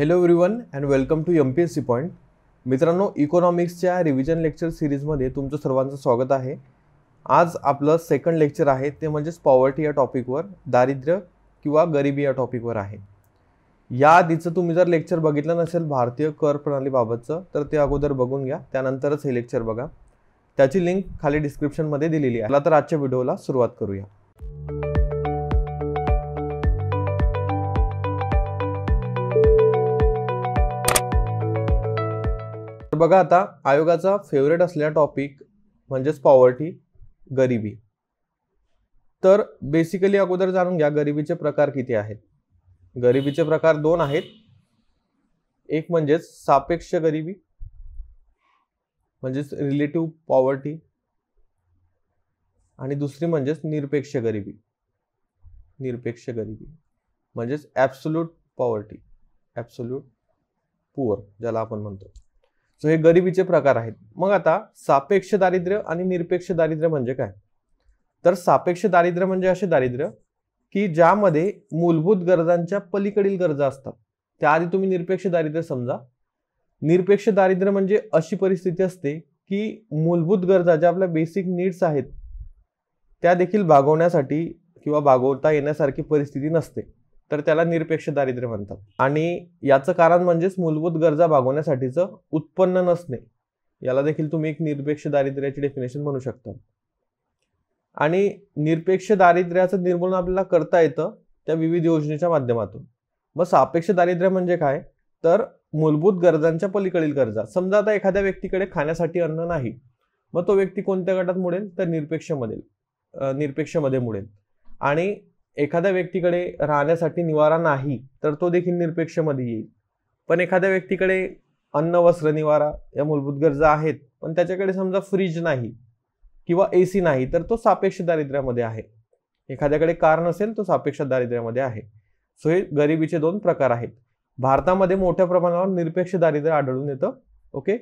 hello everyone and welcome to M P S C point मित्रांनो इकॉनॉमिक्सच्या revision lecture सिरीजमध्ये तुमचं सर्वांचं स्वागत आहे आज आपलं सेकंड लेक्चर आहे ते म्हणजेच पॉवर्टी या टॉपिकवर दारिद्र्य किंवा गरिबी या टॉपिकवर आहे या आधीचं तुम्ही जर लेक्चर बघितलं नसेल भारतीय कर प्रणालीबाबतचं तर ते अगोदर बघून घ्या त्यानंतरच हे लेक्चर बघा त्याची लिंक खाली डिस्क्रिप्शनमध्ये दिलेली आहे तर आजच्या व्हिडिओला सुरुवात करूया बघा आता आयोगाचा फेवरेट असलेला टॉपिक म्हणजेच पॉवर्टी गरिबी तर बेसिकली अगोदर जाणून घ्या गरिबीचे प्रकार किती आहेत गरिबीचे प्रकार दोन आहेत एक म्हणजेच सापेक्ष गरिबी म्हणजेच रिलेटिव्ह पॉवर्टी आणि दुसरी म्हणजेच निरपेक्ष गरिबी निरपेक्ष गरिबी म्हणजेच ॲब्सोल्यूट पॉवर्टी ॲप्सोल्यूट पुअर ज्याला आपण म्हणतो सो हे गरिबीचे प्रकार आहेत मग आता सापेक्ष दारिद्र्य आणि निरपेक्ष दारिद्र्य म्हणजे काय तर सापेक्ष दारिद्र्य म्हणजे असे दारिद्र्य की ज्यामध्ये मूलभूत गरजांच्या पलीकडील गरजा असतात त्याआधी तुम्ही निरपेक्ष दारिद्र्य समजा निरपेक्ष दारिद्र्य म्हणजे अशी परिस्थिती असते की मूलभूत गरजा ज्या आपल्या बेसिक नीड्स आहेत त्या देखील भागवण्यासाठी किंवा भागवता येण्यासारखी परिस्थिती नसते तर त्याला निरपेक्ष दारिद्र्य म्हणतात आणि याचं कारण म्हणजेच मूलभूत गरजा भागवण्यासाठीचं उत्पन्न नसणे याला देखील तुम्ही एक निरपेक्ष दारिद्र्याची डेफिनेशन म्हणू शकता आणि निरपेक्ष दारिद्र्याचं निर्मूलन आपल्याला करता येतं त्या विविध योजनेच्या माध्यमातून मग सापेक्ष दारिद्र्य म्हणजे काय तर मूलभूत गरजांच्या पलीकडील गरजा समजा आता एखाद्या व्यक्तीकडे खाण्यासाठी अन्न नाही मग तो व्यक्ती कोणत्या गटात मोडेल तर निरपेक्ष निरपेक्षमध्ये निरपेक्षमध्ये मोडेल आणि एखाद्या व्यक्तीकडे राहण्यासाठी निवारा नाही तर तो देखील निरपेक्षमध्ये येईल पण एखाद्या व्यक्तीकडे अन्न वस्त्र निवारा या मूलभूत गरजा आहेत पण त्याच्याकडे समजा फ्रीज नाही किंवा ए सी नाही तर तो सापेक्ष दारिद्र्यामध्ये आहे एखाद्याकडे कार नसेल तो सापेक्ष दारिद्र्यामध्ये आहे सो हे गरिबीचे दोन प्रकार आहेत भारतामध्ये मोठ्या प्रमाणावर निरपेक्ष दारिद्र्य आढळून येतं ओके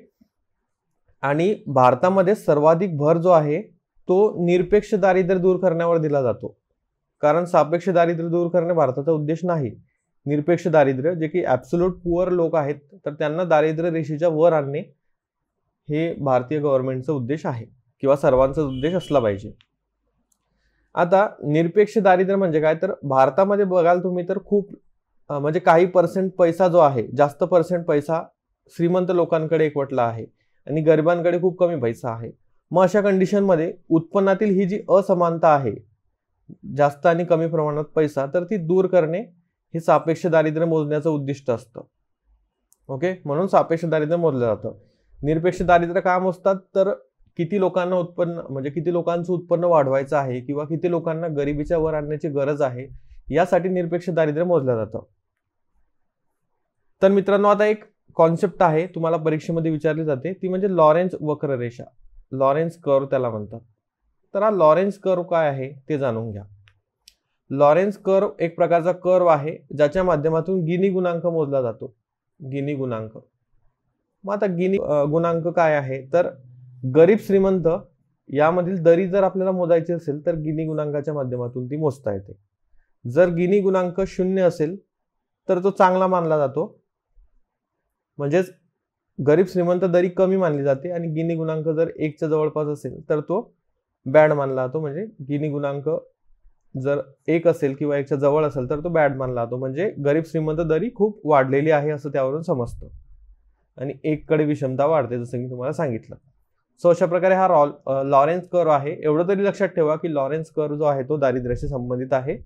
आणि भारतामध्ये सर्वाधिक भर जो आहे तो निरपेक्ष दारिद्र्य दूर करण्यावर दिला जातो कारण सापेक्ष दारिद्र्य दूर करणे भारताचा उद्देश नाही निरपेक्ष दारिद्र्य जे की ॲब्सोल्यूट पुअर लोक आहेत तर त्यांना दारिद्र्य रेषेच्या वर आणणे हे भारतीय गव्हर्नमेंटचा उद्देश आहे किंवा सर्वांचा उद्देश असला पाहिजे आता निरपेक्ष दारिद्र्य म्हणजे काय तर भारतामध्ये बघाल तुम्ही तर खूप म्हणजे काही पर्सेंट पैसा जो आहे जास्त पर्सेंट पैसा श्रीमंत लोकांकडे एकवटला आहे आणि गरिबांकडे खूप कमी पैसा आहे मग अशा कंडिशनमध्ये उत्पन्नातील ही जी असमानता आहे जास्त आणि कमी प्रमाणात पैसा तर ती दूर करणे हे सापेक्ष दारिद्र्य मोजण्याचं उद्दिष्ट असतं ओके म्हणून सापेक्ष दारिद्र्य मोजलं जातं निरपेक्ष दारिद्र्य काम असतात तर किती लोकांना उत्पन्न म्हणजे किती लोकांचं उत्पन्न वाढवायचं आहे किंवा किती लोकांना गरिबीच्या वर आणण्याची गरज आहे यासाठी निरपेक्ष दारिद्र्य मोजलं जातं तर मित्रांनो आता एक कॉन्सेप्ट आहे तुम्हाला परीक्षेमध्ये विचारली जाते ती म्हणजे लॉरेन्स वक्ररेषा लॉरेन्स कर त्याला म्हणतात तर हा लॉरेन्स कर्व काय आहे ते जाणून घ्या लॉरेन्स कर्व एक प्रकारचा कर्व आहे ज्याच्या माध्यमातून गिनी गुणांक मोजला जातो गिनी गुणांक मग आता गिनी गुणांक काय आहे तर गरीब श्रीमंत यामधील दरी जर आपल्याला मोजायची असेल तर गिनी गुणांकाच्या माध्यमातून ती मोजता येते जर गिनी गुणांक शून्य असेल तर तो चांगला मानला जातो म्हणजेच गरीब श्रीमंत दरी कमी मानली जाते आणि गिनी गुणांक जर एकच्या जवळपास असेल तर तो बॅड मानला जातो म्हणजे गिनी गुणांक जर एक असेल किंवा एकच्या जवळ असेल तर तो बॅड मानला जातो म्हणजे गरीब श्रीमंत दरी खूप वाढलेली आहे असं त्यावरून समजतं आणि एककडे विषमता वाढते जसं मी तुम्हाला सांगितलं सो अशा प्रकारे हा रॉल लॉरेन्स कर आहे एवढं तरी लक्षात ठेवा की लॉरेन्स कर जो आहे तो दारिद्र्याशी संबंधित आहे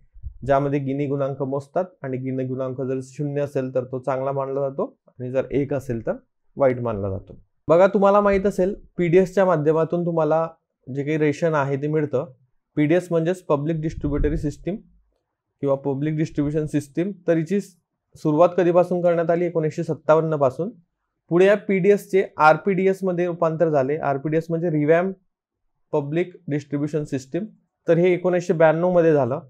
ज्यामध्ये गिनी गुणांक मोजतात आणि गिनी गुणांक जर शून्य असेल तर तो चांगला मानला जातो आणि जर एक असेल तर वाईट मानला जातो बघा तुम्हाला माहीत असेल पी डी एसच्या माध्यमातून तुम्हाला जे काही रेशन आहे ते मिळतं पी डी एस म्हणजेच पब्लिक डिस्ट्रीब्युटरी सिस्टीम किंवा पब्लिक डिस्ट्रीब्युशन सिस्टीम तर हिची सुरुवात कधीपासून करण्यात आली एकोणीसशे पासून पुढे या पी डी एसचे आर पी डी एसमध्ये रूपांतर झाले आर पी डी एस म्हणजे रिव्हॅम पब्लिक डिस्ट्रीब्युशन सिस्टीम तर हे एकोणीसशे ब्याण्णवमध्ये झालं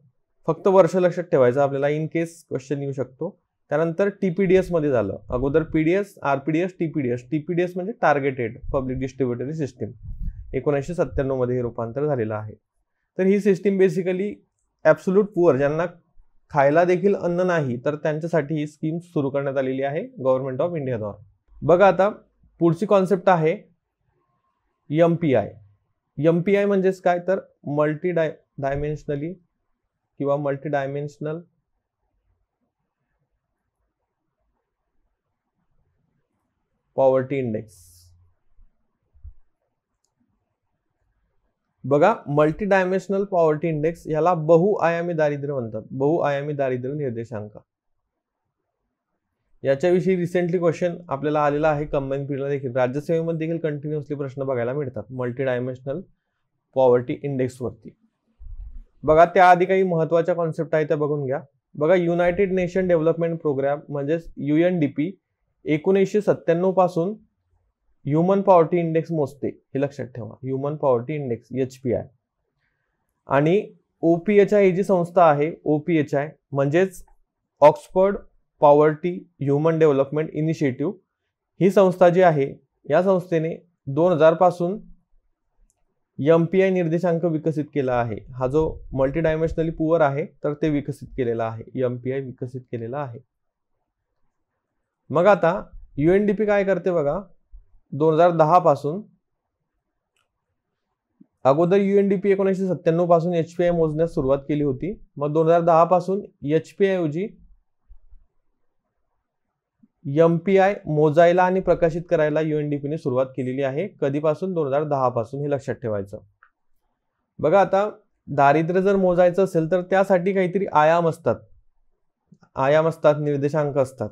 फक्त वर्ष लक्षात ठेवायचं आपल्याला इन केस क्वेश्चन येऊ शकतो त्यानंतर टी पी डी एसमध्ये झालं अगोदर P D S R P D S T P D S T P D S म्हणजे टार्गेटेड पब्लिक डिस्ट्रीब्युटरी सिस्टीम एकोणीसशे सत्त्याण्णवमध्ये हे रूपांतर झालेलं आहे तर ही सिस्टीम बेसिकली ॲब्सोल्यूट पुअर ज्यांना खायला देखील अन्न नाही तर त्यांच्यासाठी ही स्कीम सुरू करण्यात आलेली आहे गव्हर्नमेंट ऑफ इंडियाद्वारे बघा आता पुढची कॉन्सेप्ट आहे M P I P I म्हणजेच काय तर मल्टी डाय डायमेन्शनली किंवा मल्टी डायमेन्शनल पॉवर्टी इंडेक्स बघा मल्टी डायमेन्शनल पॉवर्टी इंडेक्स याला बहुआयामी दारिद्र्य म्हणतात बहुआयामी दारिद्र्य निर्देशांक याच्याविषयी रिसेंटली क्वेश्चन आपल्याला आलेला आहे कंबाईन पिरियडला देखील राज्यसेवेमध्ये देखील कंटिन्युअसली प्रश्न बघायला मिळतात मल्टी डायमेन्शनल पॉवर्टी वरती बघा त्याआधी काही महत्वाच्या कॉन्सेप्ट आहेत त्या बघून घ्या बघा युनायटेड नेशन डेव्हलपमेंट प्रोग्राम म्हणजेच यू एन डी पी एकोणीसशे पासून ह्युमन पॉवर्टी इंडेक्स मोजते हे लक्षात ठेवा human poverty index H P I आणि एच आय ही जी संस्था आहे एच आय म्हणजेच Oxford poverty human development initiative ही संस्था जी आहे या संस्थेने दोन पासून एम पी आय निर्देशांक विकसित केला आहे हा जो मल्टी डायमेन्शनली पुअर आहे तर ते विकसित केलेला आहे एम पी आय विकसित केलेला आहे मग आता यू एन डी पी काय करते बघा दोन हजार दहा पासून अगोदर पी एकोणीसशे सत्त्याण्णव पासून एच पी आय मोजण्यास सुरुवात केली होती मग दोन हजार दहा पासून एच पी ऐवजी एम पी आय मोजायला आणि प्रकाशित करायला पीने सुरुवात केलेली आहे कधीपासून दोन हजार दहा पासून हे लक्षात ठेवायचं बघा आता दारिद्र्य जर मोजायचं असेल तर त्यासाठी काहीतरी आयाम असतात आयाम असतात निर्देशांक असतात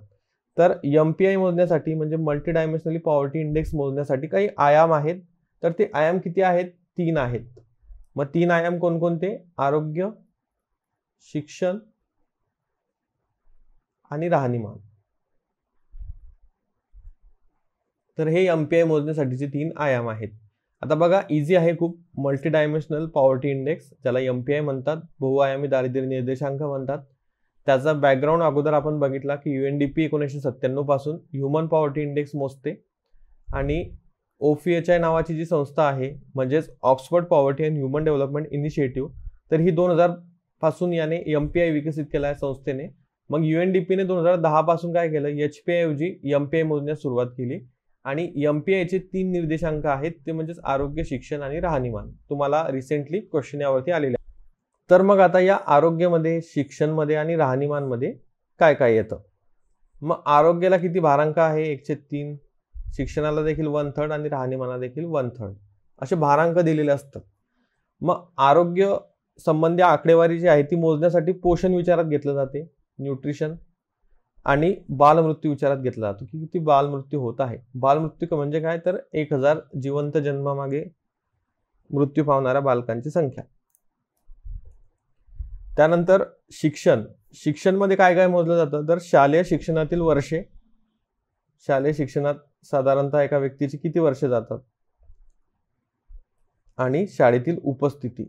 तर एम पी आय मोजण्यासाठी म्हणजे मल्टी डायमेन्शनली पॉवर्टी इंडेक्स मोजण्यासाठी काही आयाम आहेत तर ते आयाम किती आहेत तीन आहेत मग तीन आयाम कोणकोणते आरोग्य शिक्षण आणि राहणीमान तर हे एम पी आय मोजण्यासाठीचे तीन आयाम आहेत आता बघा इझी आहे खूप मल्टी डायमेन्शनल पॉवर्टी इंडेक्स ज्याला एम पी आय म्हणतात बहुआयामी दारिद्र्य निर्देशांक म्हणतात त्याचा बॅकग्राऊंड अगोदर आपण बघितला की यू एन डी पी एकोणीसशे सत्त्याण्णव पासून ह्युमन पॉवर्टी इंडेक्स मोजते आणि एच आय e नावाची जी संस्था आहे म्हणजेच Oxford poverty and human development initiative तर ही दोन हजार पासून याने एम पी आय विकसित केला आहे संस्थेने मग यू एन डी पीने दोन हजार पासून काय केलं एच पी आयऐवजी एम पी आय मोजण्यास सुरुवात केली आणि एम पी आयचे तीन निर्देशांक आहेत ते म्हणजेच आरोग्य शिक्षण आणि राहणीमान तुम्हाला रिसेंटली क्वेश्चन यावरती आलेले तर मग आता या आरोग्यामध्ये शिक्षणमध्ये आणि राहणीमानमध्ये काय काय येतं मग आरोग्याला किती भारांक आहे एकशे तीन शिक्षणाला देखील वन थर्ड आणि राहणीमाना देखील वन थर्ड असे भारांक दिलेले असतात मग आरोग्य संबंधी आकडेवारी जी आहे ती मोजण्यासाठी पोषण विचारात घेतलं जाते न्यूट्रिशन आणि बालमृत्यू विचारात घेतला जातो की किती बालमृत्यू होत आहे बालमृत्यू म्हणजे काय तर एक हजार जिवंत जन्मामागे मृत्यू पावणाऱ्या बालकांची संख्या त्यानंतर शिक्षण शिक्षणमध्ये काय काय मोजलं जातं तर शालेय शिक्षणातील वर्षे शालेय शिक्षणात साधारणतः एका व्यक्तीची किती वर्षे जातात आणि शाळेतील उपस्थिती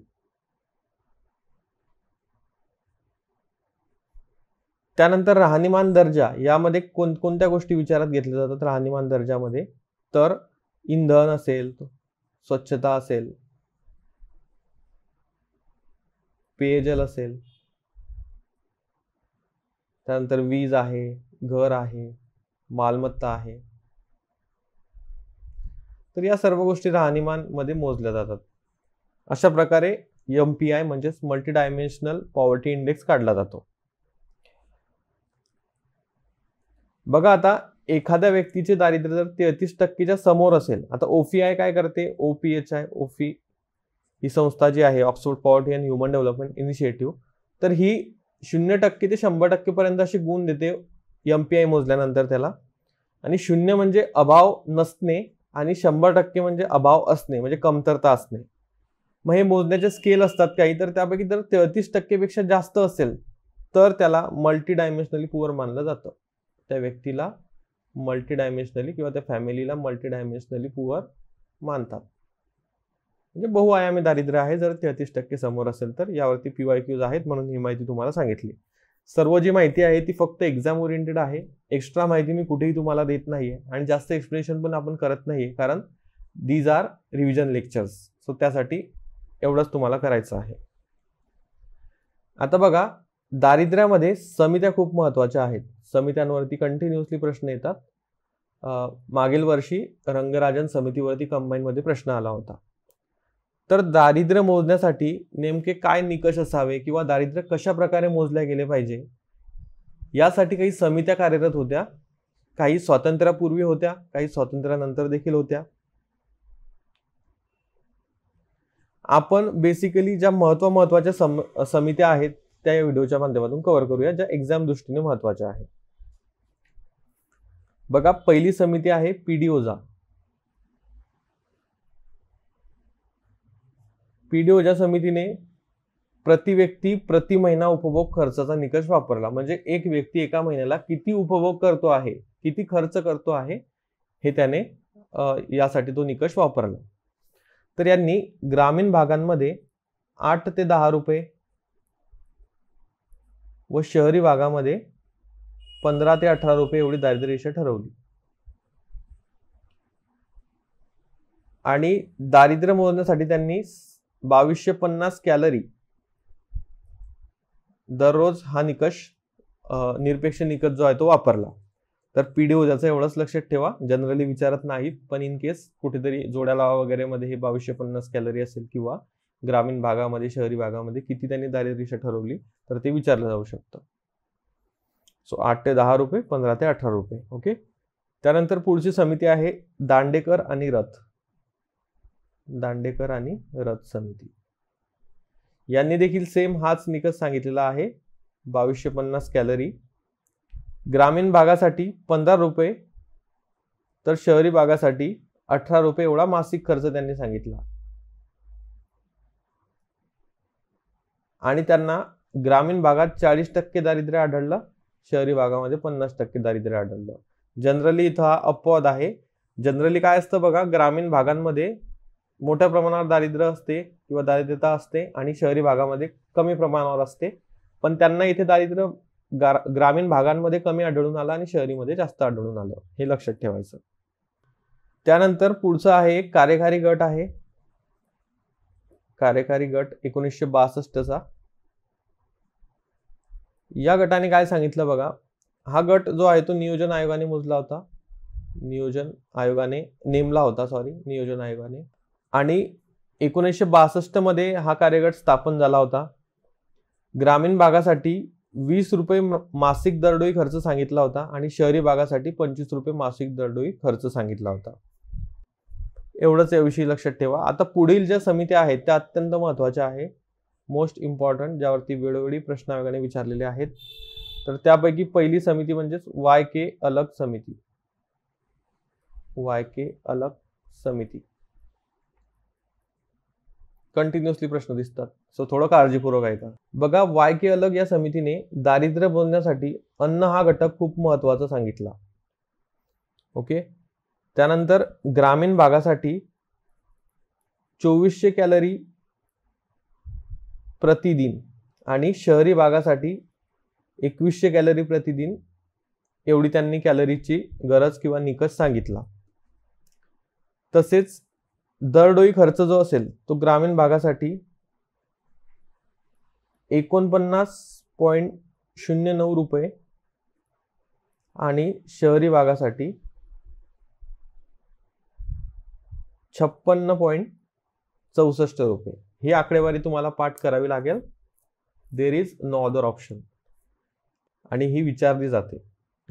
त्यानंतर राहणीमान दर्जा यामध्ये कोण कोणत्या गोष्टी विचारात घेतल्या जातात राहणीमान दर्जामध्ये तर इंधन असेल स्वच्छता असेल पेयजल असेल त्यानंतर वीज आहे घर आहे मालमत्ता आहे तर या सर्व गोष्टी राहणीमान मध्ये मोजल्या जातात अशा प्रकारे एम पी आय म्हणजेच मल्टी डायमेन्शनल पॉवर्टी इंडेक्स काढला जातो बघा आता एखाद्या व्यक्तीचे दारिद्र्य जर तेहतीस टक्केच्या समोर असेल आता ओपीआय काय करते ओपीएच आय ओफी ही संस्था जी आहे Oxford poverty and human development initiative तर ही शून्य टक्के ते शंभर टक्केपर्यंत अशी गुण देते एम पी आय मोजल्यानंतर त्याला आणि शून्य म्हणजे अभाव नसणे आणि शंभर टक्के म्हणजे अभाव असणे म्हणजे कमतरता असणे मग हे मोजण्याचे स्केल असतात काही तर त्यापैकी जर तेहतीस टक्केपेक्षा जास्त असेल तर त्याला मल्टी डायमेन्शनली पुअर मानलं जातं त्या व्यक्तीला मल्टी डायमेन्शनली किंवा त्या फॅमिलीला मल्टी डायमेन्शनली पुअर मानतात म्हणजे बहुआयामी दारिद्र्य आहे जर तेहतीस टक्के समोर असेल तर यावरती पी वाय क्यूज आहेत म्हणून ही माहिती तुम्हाला सांगितली सर्व जी माहिती आहे ती फक्त एक्झाम ओरिएंटेड आहे एक्स्ट्रा माहिती मी कुठेही तुम्हाला देत नाही आहे आणि जास्त एक्सप्लेनेशन पण आपण करत नाही कारण these are revision lectures so त्यासाठी एवढंच तुम्हाला करायचं आहे आता बघा दारिद्र्यामध्ये समित्या खूप महत्त्वाच्या आहेत समित्यांवरती कंटिन्युअसली प्रश्न येतात मागील वर्षी रंगराजन समितीवरती कंबाईनमध्ये प्रश्न आला होता तर दारिद्र्य मोजण्यासाठी नेमके काय निकष असावे किंवा दारिद्र्य कशा प्रकारे मोजले गेले पाहिजे यासाठी काही समित्या कार्यरत होत्या काही स्वातंत्र्यापूर्वी होत्या काही स्वातंत्र्यानंतर देखील होत्या आपण बेसिकली ज्या महत्व महत्वाच्या सम समित्या आहेत त्या या व्हिडिओच्या माध्यमातून कव्हर करूया ज्या एक्झाम दृष्टीने महत्वाच्या आहेत बघा पहिली समिती आहे पीडीओजा पीडीओ ओझा समितीने प्रति व्यक्ती प्रति महिना उपभोग खर्चाचा निकष वापरला म्हणजे एक व्यक्ती एका महिन्याला किती उपभोग करतो आहे किती खर्च करतो आहे हे त्याने यासाठी तो निकष वापरला तर यांनी ग्रामीण भागांमध्ये आठ ते दहा रुपये व शहरी भागामध्ये पंधरा ते अठरा रुपये एवढी दारिद्र्य रेषा ठरवली आणि दारिद्र्य मोजण्यासाठी त्यांनी बावीसशे पन्नास कॅलरी दररोज हा निकष निरपेक्ष निकष जो आहे तो वापरला तर पीडीओ ज्याचं एवढंच लक्षात ठेवा जनरली विचारत नाहीत पण इन केस कुठेतरी जोड्या लावा वगैरे मध्ये हे बावीसशे पन्नास कॅलरी असेल किंवा ग्रामीण भागामध्ये शहरी भागामध्ये किती त्यांनी दारिद्र्यरेषा ठरवली तर ते विचारलं जाऊ शकतं सो आठ ते दहा रुपये पंधरा ते अठरा रुपये ओके त्यानंतर पुढची समिती आहे दांडेकर आणि रथ दांडेकर आणि रथ समिती यांनी देखील सेम हाच निकष सांगितलेला आहे बावीसशे पन्नास कॅलरी ग्रामीण भागासाठी पंधरा रुपये तर शहरी भागासाठी अठरा रुपये एवढा मासिक खर्च त्यांनी सांगितला आणि त्यांना ग्रामीण भागात चाळीस टक्के दारिद्र्य आढळलं शहरी भागामध्ये पन्नास टक्के दारिद्र्य आढळलं जनरली इथं हा अपवाद आहे जनरली काय असतं बघा ग्रामीण भागांमध्ये मोठ्या प्रमाणावर दारिद्र्य असते किंवा दारिद्र्यता असते आणि शहरी भागामध्ये कमी प्रमाणावर असते पण त्यांना इथे दारिद्र्य ग्रामीण भागांमध्ये कमी आढळून आलं आणि शहरीमध्ये जास्त आढळून आलं हे लक्षात ठेवायचं त्यानंतर पुढचं आहे एक कार्यकारी गट आहे कार्यकारी गट एकोणीसशे बासष्टचा या गटाने काय सांगितलं बघा हा गट जो आहे तो नियोजन आयोगाने मोजला होता नियोजन आयोगाने नेमला होता सॉरी नियोजन आयोगाने आणि एकोणीसशे बासष्टमध्ये हा कार्यगट स्थापन झाला होता ग्रामीण भागासाठी वीस रुपये मासिक दरडोई खर्च सांगितला होता आणि शहरी भागासाठी पंचवीस रुपये मासिक दरडोई खर्च सांगितला होता एवढंच याविषयी लक्षात ठेवा आता पुढील ज्या समित्या आहेत त्या अत्यंत महत्त्वाच्या आहे मोस्ट इम्पॉर्टंट ज्यावरती वेळोवेळी प्रश्न आयोगाने विचारलेले आहेत तर त्यापैकी पहिली समिती म्हणजेच वाय के अलग समिती वाय के अलग समिती कंटिन्युअसली प्रश्न दिसतात सो थोडं काळजीपूर्वक ऐका बघा वाय के अलग या समितीने दारिद्र्य बोलण्यासाठी अन्न हा घटक खूप महत्वाचा सांगितला ओके त्यानंतर ग्रामीण भागासाठी चोवीसशे कॅलरी प्रतिदिन आणि शहरी भागासाठी एकवीसशे कॅलरी प्रतिदिन एवढी त्यांनी कॅलरीची गरज किंवा निकष सांगितला तसेच दरडोई खर्च जो असेल तो ग्रामीण भागासाठी एकोणपन्नास पॉईंट शून्य नऊ रुपये आणि शहरी भागासाठी छप्पन्न पॉईंट चौसष्ट रुपये ही आकडेवारी तुम्हाला पाठ करावी लागेल there is no other option आणि ही विचारली जाते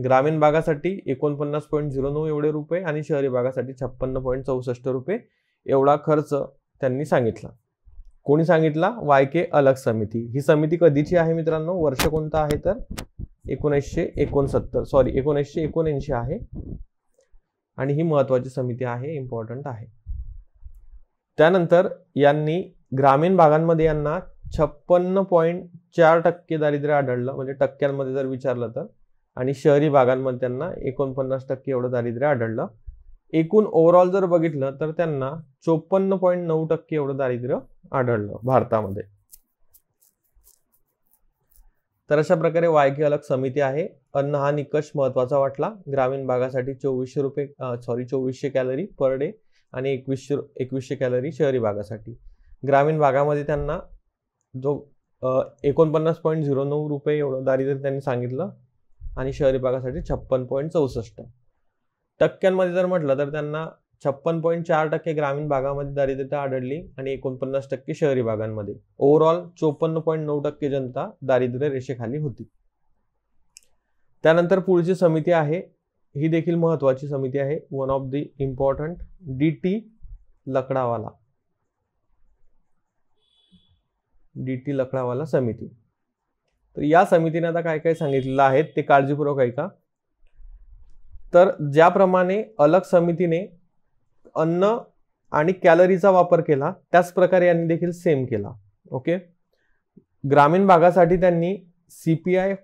ग्रामीण भागासाठी एकोणपन्नास पॉईंट झिरो नऊ एवढे रुपये आणि शहरी भागासाठी छप्पन्न पॉईंट चौसष्ट रुपये एवढा खर्च त्यांनी सांगितला कोणी सांगितला वाय के अलग समिती ही समिती कधीची आहे मित्रांनो वर्ष कोणतं आहे तर एकोणीसशे एकोणसत्तर सॉरी एकोणीसशे एकोणऐंशी आहे आणि ही महत्वाची समिती आहे इम्पॉर्टंट आहे त्यानंतर यांनी ग्रामीण भागांमध्ये यांना छप्पन्न पॉईंट चार टक्के दारिद्र्य आढळलं म्हणजे टक्क्यांमध्ये जर विचारलं तर आणि शहरी भागांमध्ये त्यांना एकोणपन्नास टक्के एवढं दारिद्र्य आढळलं एकूण ओव्हरऑल जर बघितलं तर त्यांना चोपन्न पॉईंट नऊ टक्के एवढं दारिद्र्य आढळलं भारतामध्ये तर अशा प्रकारे वायकी अलग समिती आहे अन्न हा निकष महत्वाचा वाटला ग्रामीण भागासाठी चोवीसशे रुपये सॉरी चोवीसशे कॅलरी पर डे आणि एकवीसशे एकवीसशे कॅलरी शहरी भागासाठी ग्रामीण भागामध्ये त्यांना जो एकोणपन्नास पॉईंट झिरो नऊ रुपये एवढं दारिद्र्य त्यांनी सांगितलं आणि शहरी भागासाठी छप्पन पॉईंट चौसष्ट टक्क्यांमध्ये जर म्हटलं तर त्यांना छप्पन पॉईंट चार टक्के ग्रामीण भागामध्ये दारिद्र्यता आढळली आणि एकोणपन्नास टक्के शहरी भागांमध्ये ओव्हरऑल चोपन्न पॉईंट नऊ टक्के जनता दारिद्र्य रेषेखाली होती त्यानंतर पुढची समिती आहे ही देखील महत्वाची समिती आहे one of the important D T Lakdawala D T Lakdawala समिती तर या समितीने आता काय काय सांगितलेलं आहे ते काळजीपूर्वक ऐका तर ज्याप्रमाणे अलग समितीने अन्न आणि कॅलरीचा वापर केला त्याचप्रकारे यांनी देखील सेम केला ओके ग्रामीण भागासाठी त्यांनी C P I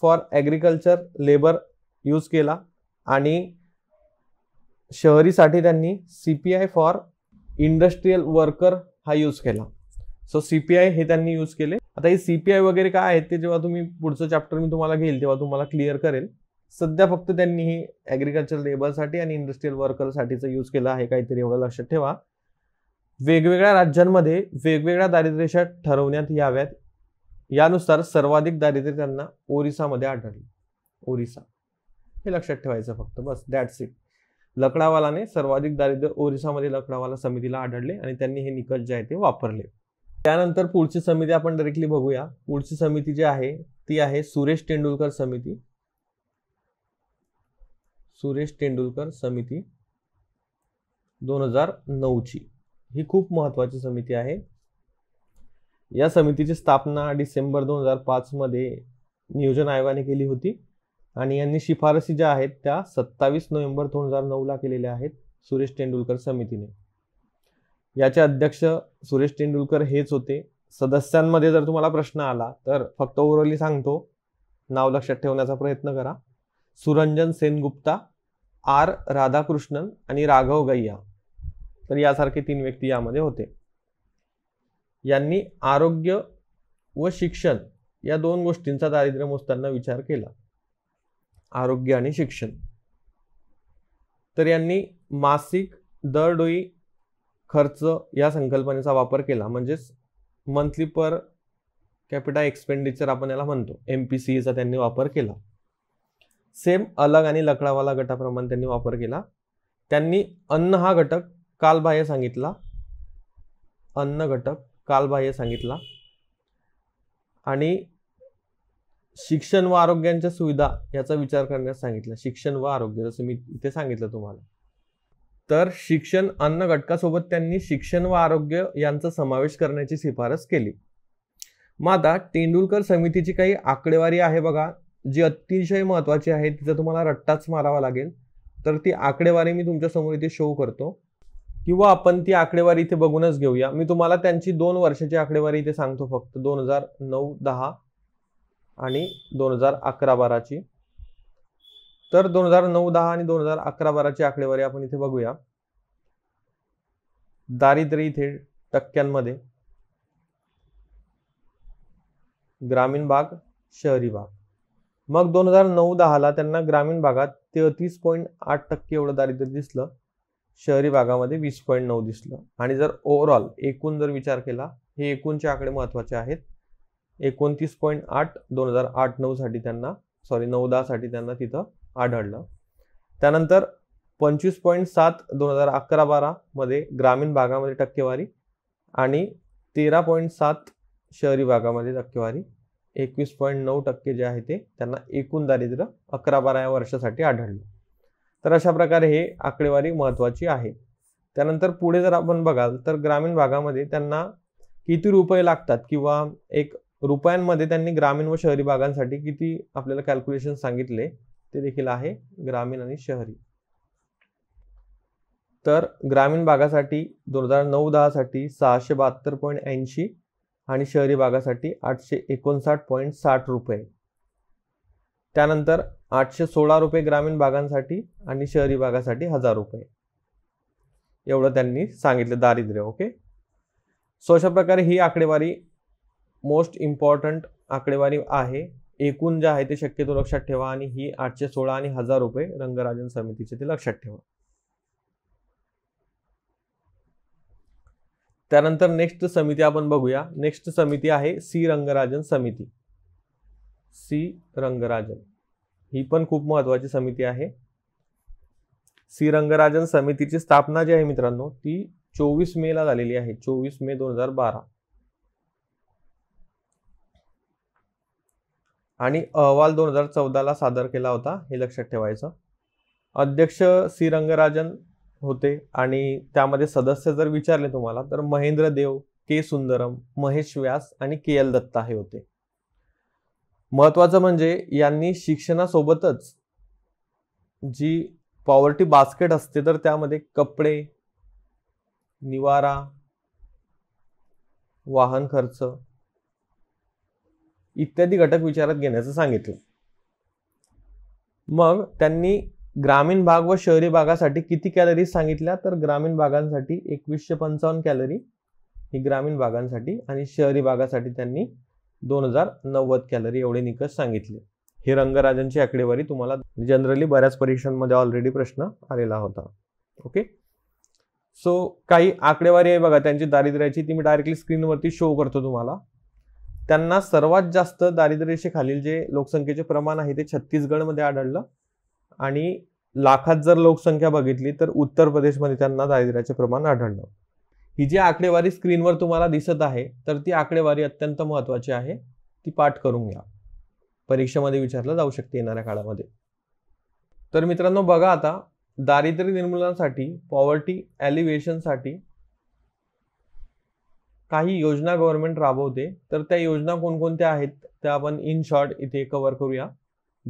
for agriculture labour use केला आणि शहरीसाठी त्यांनी C P I for industrial worker हा यूज केला सो सी पी आय हे त्यांनी यूज केले आता हे सी पी आय वगैरे काय आहेत ते जेव्हा तुम्ही पुढचं चॅप्टर मी तुम्हाला घेईल तेव्हा तुम्हाला क्लिअर करेल सध्या फक्त त्यांनी ही ॲग्रिकल्चर लेबरसाठी आणि इंडस्ट्रीयल वर्करसाठीचं यूज केलं आहे काहीतरी एवढं लक्षात ठेवा वेगवेगळ्या राज्यांमध्ये वेगवेगळ्या दारिद्र्यरेषा ठरवण्यात याव्यात यानुसार सर्वाधिक दारिद्र्य त्यांना ओरिसामध्ये आढळले ओरिसा हे लक्षात ठेवायचं फक्त बस दॅट्स इट लकडावालाने सर्वाधिक दारिद्र्य ओरिसामध्ये लकडावाला समितीला आढळले आणि त्यांनी हे निकष जे आहे ते वापरले त्यानंतर पुढची समिती आपण डायरेक्टली बघूया पुढची समिती जी आहे ती आहे सुरेश तेंडुलकर समिती सुरेश तेंडुलकर समिती दोन हजार नऊची ही खूप महत्त्वाची समिती आहे या समितीची स्थापना डिसेंबर दोन हजार पाचमध्ये नियोजन आयोगाने केली होती आणि यांनी शिफारसी ज्या आहेत त्या सत्तावीस नोव्हेंबर दोन हजार नऊला केलेल्या आहेत सुरेश तेंडुलकर समितीने याचे अध्यक्ष सुरेश तेंडुलकर हेच होते सदस्यांमध्ये जर तुम्हाला प्रश्न आला तर फक्त ओरली सांगतो नाव लक्षात ठेवण्याचा प्रयत्न करा सुरंजन सेनगुप्ता आर राधाकृष्णन आणि राघव गैया तर यासारखे तीन व्यक्ती यामध्ये होते यांनी आरोग्य व शिक्षण या दोन गोष्टींचा दारिद्र्य मोजताना विचार केला आरोग्य आणि शिक्षण तर यांनी मासिक दरडोई खर्च या संकल्पनेचा वापर केला म्हणजेच मंथली पर कॅपिटा एक्सपेंडिचर आपण याला म्हणतो एम पी सीचा त्यांनी वापर केला सेम अलग आणि लकडावाला गटाप्रमाणे त्यांनी वापर केला त्यांनी अन्न हा घटक कालबाह्य सांगितला अन्न घटक कालबाह्य सांगितला आणि शिक्षण व आरोग्यांच्या सुविधा याचा विचार करण्यास सांगितलं शिक्षण व आरोग्य जसं मी इथे सांगितलं तुम्हाला तर शिक्षण अन्न घटकासोबत त्यांनी शिक्षण व आरोग्य यांचा समावेश करण्याची शिफारस केली मग आता तेंडुलकर समितीची काही आकडेवारी आहे बघा जी अतिशय महत्वाची आहे तिचा तुम्हाला रट्टाच मारावा लागेल तर ती आकडेवारी मी तुमच्यासमोर इथे शो करतो किंवा आपण ती आकडेवारी इथे बघूनच घेऊया मी तुम्हाला त्यांची दोन वर्षाची आकडेवारी इथे सांगतो फक्त दोन हजार नऊ दहा आणि दोन हजार अकरा बाराची तर दोन हजार नऊ दहा आणि दोन हजार अकरा बाराची आकडेवारी आपण इथे बघूया दारिद्र्य इथे टक्क्यांमध्ये ग्रामीण भाग शहरी भाग मग दोन हजार नऊ दहाला त्यांना ग्रामीण भागात तेहतीस पॉईंट आठ टक्के एवढं दारिद्र्य दिसलं शहरी भागामध्ये वीस पॉईंट नऊ दिसलं आणि जर ओव्हरऑल एकूण जर विचार केला हे एकूणचे आकडे महत्त्वाचे आहेत एकोणतीस पॉईंट आठ दोन हजार आठ नऊसाठी त्यांना सॉरी नऊ दहासाठी त्यांना तिथं आढळलं त्यानंतर पंचवीस पॉईंट सात दोन हजार अकरा बारामध्ये ग्रामीण भागामध्ये टक्केवारी आणि तेरा पॉईंट सात शहरी भागामध्ये टक्केवारी एकवीस पॉईंट नऊ टक्के जे आहे ते त्यांना एकूण दारिद्र्य अकरा बारा या वर्षासाठी आढळलं तर अशा प्रकारे हे आकडेवारी महत्त्वाची आहे त्यानंतर पुढे जर आपण बघाल तर ग्रामीण भागामध्ये त्यांना किती रुपये लागतात किंवा एक रुपयांमध्ये त्यांनी ग्रामीण व शहरी भागांसाठी किती आपल्याला कॅल्क्युलेशन सांगितले ते देखील आहे ग्रामीण आणि शहरी तर ग्रामीण भागासाठी दोन हजार नऊ दहासाठी सहाशे बहात्तर पॉईंट ऐंशी आणि शहरी भागासाठी आठशे एकोणसाठ पॉईंट साठ रुपये त्यानंतर आठशे सोळा रुपये ग्रामीण भागांसाठी आणि शहरी भागासाठी हजार रुपये एवढं त्यांनी सांगितलं दारिद्र्य ओके सो अशा प्रकारे ही आकडेवारी मोस्ट इम्पॉर्टंट आकडेवारी आहे एकूण जे आहे ते शक्यतो लक्षात ठेवा आणि ही आठशे सोळा आणि हजार रुपये रंगराजन समितीचे ते लक्षात ठेवा त्यानंतर नेक्स्ट समिती आपण बघूया नेक्स्ट समिती आहे सी रंगराजन समिती सी रंगराजन ही पण खूप महत्वाची समिती आहे सी रंगराजन समितीची स्थापना जी आहे मित्रांनो ती चोवीस मे ला झालेली आहे चोवीस मे दोन हजार बारा आणि अहवाल दोन हजार ला सादर केला होता हे लक्षात ठेवायचं अध्यक्ष सी रंगराजन होते आणि त्यामध्ये सदस्य जर विचारले तुम्हाला तर महेंद्र देव के सुंदरम महेश व्यास आणि के एल दत्ता हे होते महत्वाचं म्हणजे यांनी शिक्षणासोबतच जी पॉवर्टी बास्केट असते तर त्यामध्ये कपडे निवारा वाहन खर्च इत्यादी घटक विचारात घेण्याचं सांगितलं मग त्यांनी ग्रामीण भाग व शहरी भागासाठी किती कॅलरीज सांगितल्या तर ग्रामीण भागांसाठी एकवीसशे पंचावन्न कॅलरी ही ग्रामीण भागांसाठी आणि शहरी भागासाठी त्यांनी दोन हजार नव्वद कॅलरी एवढे निकष सांगितले हे रंगराजांची आकडेवारी तुम्हाला जनरली बऱ्याच परीक्षांमध्ये ऑलरेडी प्रश्न आलेला होता ओके सो काही आकडेवारी आहे बघा त्यांची दारिद्र्याची ती मी डायरेक्टली स्क्रीनवरती शो करतो तुम्हाला त्यांना सर्वात जास्त खालील जे लोकसंख्येचे प्रमाण आहे ते छत्तीसगडमध्ये आढळलं आणि लाखात जर लोकसंख्या बघितली तर उत्तर प्रदेशमध्ये त्यांना दारिद्र्याचे प्रमाण आढळलं ही जी आकडेवारी स्क्रीनवर तुम्हाला दिसत आहे तर ती आकडेवारी अत्यंत महत्त्वाची आहे ती पाठ करून घ्या परीक्षेमध्ये विचारलं जाऊ शकते येणाऱ्या काळामध्ये तर मित्रांनो बघा आता दारिद्र्य निर्मूलनासाठी पॉवर्टी एलिव्हेशनसाठी काही योजना गव्हर्नमेंट राबवते तर त्या योजना कोणकोणत्या आहेत त्या आपण इन शॉर्ट इथे कव्हर करूया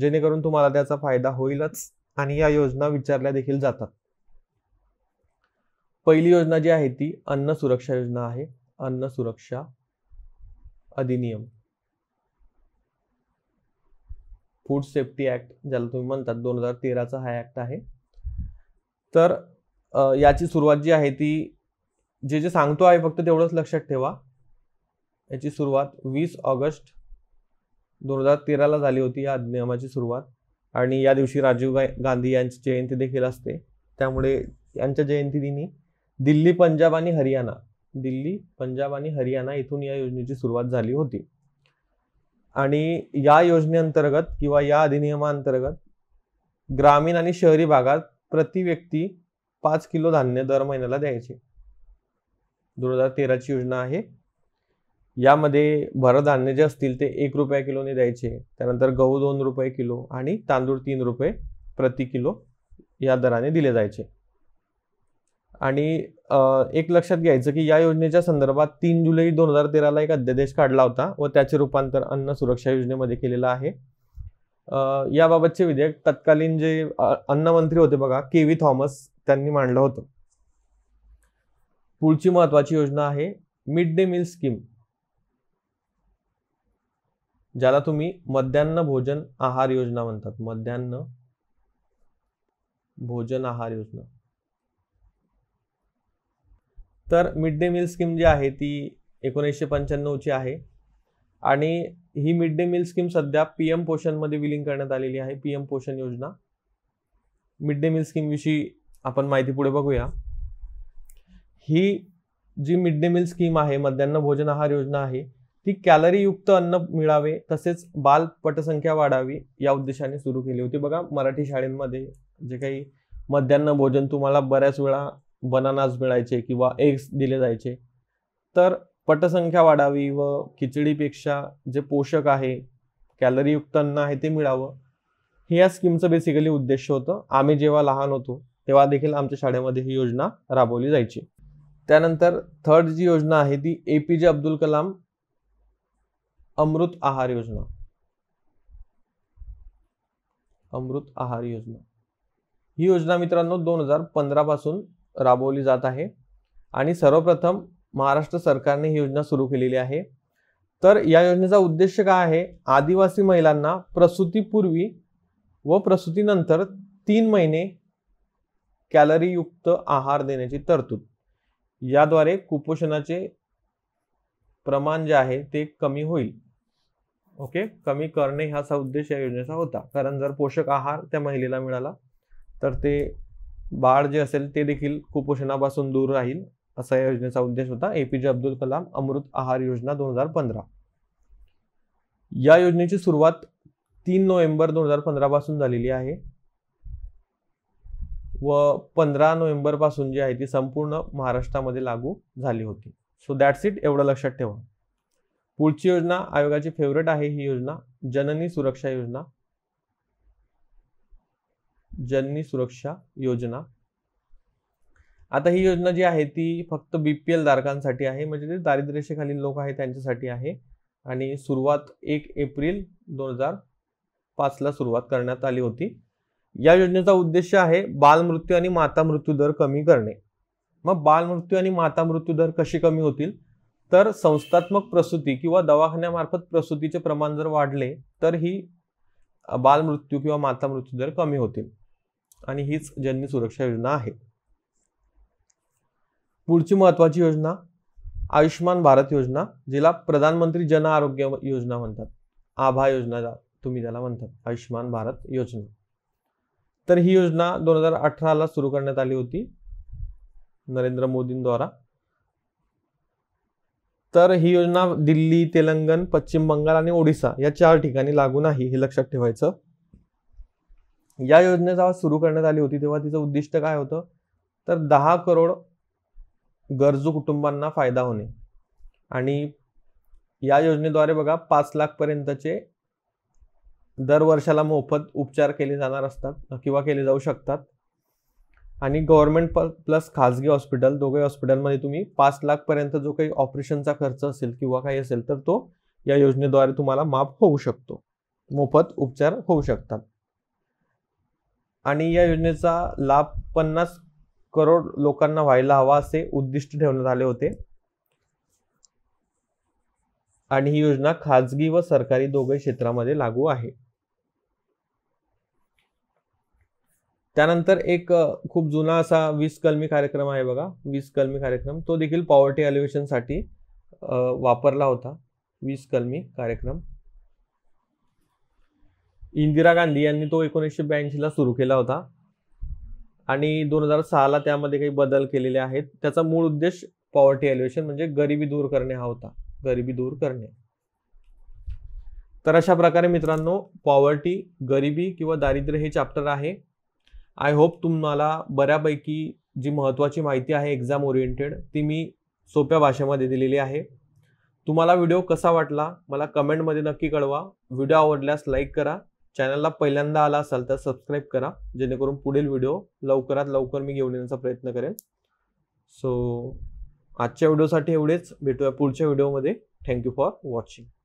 जेणेकरून तुम्हाला त्याचा फायदा होईलच आणि या योजना विचारल्या देखील जातात पहिली योजना जी आहे ती अन्न सुरक्षा योजना आहे अन्न सुरक्षा अधिनियम फूड सेफ्टी ऍक्ट ज्याला तुम्ही म्हणतात दोन हजार तेराचा हा ऍक्ट आहे तर याची सुरुवात जी आहे ती जे जे सांगतो आहे फक्त तेवढंच लक्षात ठेवा याची सुरुवात वीस ऑगस्ट दोन हजार तेराला झाली होती या अधिनियमाची सुरुवात आणि या दिवशी राजीव गांधी यांची जयंती देखील असते त्यामुळे यांच्या जयंती दिनी दिल्ली पंजाब आणि हरियाणा दिल्ली पंजाब आणि हरियाणा इथून या योजनेची सुरुवात झाली होती आणि या योजनेअंतर्गत किंवा या अधिनियमाअंतर्गत ग्रामीण आणि शहरी भागात प्रति व्यक्ती पाच किलो धान्य दर महिन्याला द्यायचे दोन हजार तेराची योजना आहे यामध्ये भरधान्य जे असतील ते एक रुपया किलोने द्यायचे त्यानंतर गहू दोन रुपये किलो आणि तांदूळ तीन रुपये प्रति किलो या दराने दिले जायचे आणि एक लक्षात घ्यायचं की या योजनेच्या संदर्भात तीन जुलै दोन हजार तेराला एक अध्यादेश काढला होता व त्याचे रूपांतर अन्न सुरक्षा योजनेमध्ये केलेलं आहे याबाबतचे विधेयक तत्कालीन जे अन्नमंत्री होते बघा के व्ही थॉमस त्यांनी मांडलं होतं पुढची महत्वाची योजना आहे मिड डे मील स्कीम ज्याला तुम्ही मध्यान्न भोजन आहार योजना म्हणतात मध्यान्न भोजन आहार योजना तर मिड डे मील स्कीम जी आहे ती एकोणीसशे पंच्याण्णवची आहे आणि ही मिड डे मील स्कीम सध्या पी एम पोषणमध्ये विलीन करण्यात आलेली आहे पी एम पोषण योजना मिड डे मील विषयी आपण माहिती पुढे बघूया ही जी मिड डे मील स्कीम आहे मध्यान्न भोजन आहार योजना आहे ती कॅलरीयुक्त अन्न मिळावे तसेच बाल पटसंख्या वाढावी या उद्देशाने सुरू केली होती बघा मराठी शाळेमध्ये जे काही मध्यान्ह भोजन तुम्हाला बऱ्याच वेळा बनानाज मिळायचे किंवा एग्स दिले जायचे तर पटसंख्या वाढावी व खिचडीपेक्षा जे पोषक आहे कॅलरीयुक्त अन्न आहे ते मिळावं हे या स्कीमचं बेसिकली उद्देश होतं आम्ही जेव्हा लहान होतो तेव्हा देखील आमच्या शाळेमध्ये ही योजना राबवली जायची त्यानंतर थर्ड जी योजना आहे ती ए पी जे अब्दुल कलाम अमृत आहार योजना अमृत आहार योजना ही योजना मित्रांनो दोन हजार पंधरा पासून राबवली जात आहे आणि सर्वप्रथम महाराष्ट्र सरकारने ही योजना सुरू केलेली आहे तर या योजनेचा उद्देश काय आहे आदिवासी महिलांना प्रसूतीपूर्वी व प्रसूतीनंतर तीन महिने कॅलरीयुक्त आहार देण्याची तरतूद याद्वारे कुपोषणाचे प्रमाण जे आहे ते कमी होईल ओके कमी करणे ह्याचा हा उद्देश या योजनेचा होता कारण जर पोषक आहार त्या महिलेला मिळाला तर ते बाळ जे असेल ते देखील कुपोषणापासून दूर राहील असा या योजनेचा उद्देश होता एपीजे जे अब्दुल कलाम अमृत आहार योजना दोन हजार पंधरा या योजनेची सुरुवात तीन नोव्हेंबर दोन हजार पंधरा पासून झालेली आहे व पंधरा नोव्हेंबर पासून जी आहे ती संपूर्ण महाराष्ट्रामध्ये लागू झाली होती सो दॅट्स इट एवढं लक्षात ठेवा पुढची योजना आयोगाची फेवरेट आहे ही योजना जननी सुरक्षा योजना जननी सुरक्षा योजना आता ही योजना जी आहे ती फक्त बीपीएल धारकांसाठी आहे म्हणजे ते दारिद्र्यरेषेखालील लोक आहेत त्यांच्यासाठी आहे आणि सुरुवात एक एप्रिल दोन हजार पाचला सुरुवात करण्यात आली होती या योजनेचा उद्देश आहे बालमृत्यू आणि माता मृत्यू दर कमी करणे मग बालमृत्यू आणि माता मृत्यू दर कशी कमी होतील तर संस्थात्मक प्रसूती किंवा दवाखान्यामार्फत प्रसूतीचे प्रमाण जर वाढले तर ही बालमृत्यू किंवा माता मृत्यू दर कमी होतील आणि हीच जन्मी सुरक्षा योजना आहे पुढची महत्वाची योजना आयुष्यमान भारत योजना जिला प्रधानमंत्री जन आरोग्य योजना म्हणतात आभा योजना तुम्ही त्याला म्हणतात आयुष्यमान भारत योजना तर ही योजना दोन हजार अठराला सुरू करण्यात आली होती नरेंद्र मोदींद्वारा तर ही योजना दिल्ली तेलंगण पश्चिम बंगाल आणि ओडिसा या चार ठिकाणी लागू नाही हे लक्षात ठेवायचं या योजनेचा सुरू करण्यात आली होती तेव्हा तिचं उद्दिष्ट काय होतं तर दहा करोड गरजू कुटुंबांना फायदा होणे आणि या योजनेद्वारे बघा पाच लाखपर्यंतचे दर वर्षाला मोफत उपचार केले जाणार असतात किंवा केले जाऊ शकतात आणि गव्हर्नमेंट प्लस खाजगी हॉस्पिटल दोघे हॉस्पिटलमध्ये तुम्ही पाच लाखपर्यंत जो काही ऑपरेशनचा खर्च असेल किंवा काही असेल तर तो या योजनेद्वारे तुम्हाला माफ होऊ शकतो मोफत उपचार होऊ शकतात आणि या योजनेचा लाभ पन्नास करोड लोकांना व्हायला हवा असे उद्दिष्ट ठेवण्यात आले होते आणि ही योजना खाजगी व सरकारी दोघे क्षेत्रामध्ये लागू आहे त्यानंतर एक खूप जुना असा वीस कलमी कार्यक्रम आहे बघा वीस कलमी कार्यक्रम तो देखील पॉवर्टी अलिव्हेशनसाठी वापरला होता वीस कलमी कार्यक्रम इंदिरा गांधी यांनी तो एकोणीसशे ब्याऐंशीला सुरू केला होता आणि दोन हजार सहाला त्यामध्ये काही बदल केलेले आहेत त्याचा मूळ उद्देश पॉवर्टी एलिव्हेशन म्हणजे गरिबी दूर करणे हा होता गरिबी दूर करणे तर अशा प्रकारे मित्रांनो पॉवर्टी गरिबी किंवा दारिद्र्य हे चॅप्टर आहे आय होप तुम्हाला बऱ्यापैकी जी महत्त्वाची माहिती आहे एक्झाम ओरिएंटेड ती मी सोप्या भाषेमध्ये दिलेली आहे तुम्हाला व्हिडिओ कसा वाटला मला कमेंटमध्ये नक्की कळवा व्हिडिओ आवडल्यास लाईक करा चॅनलला पहिल्यांदा आला असाल तर सबस्क्राईब करा जेणेकरून पुढील व्हिडिओ लवकरात लवकर मी घेऊन येण्याचा प्रयत्न करेन सो आजच्या व्हिडिओसाठी एवढेच भेटूया पुढच्या व्हिडिओमध्ये थँक्यू फॉर वॉचिंग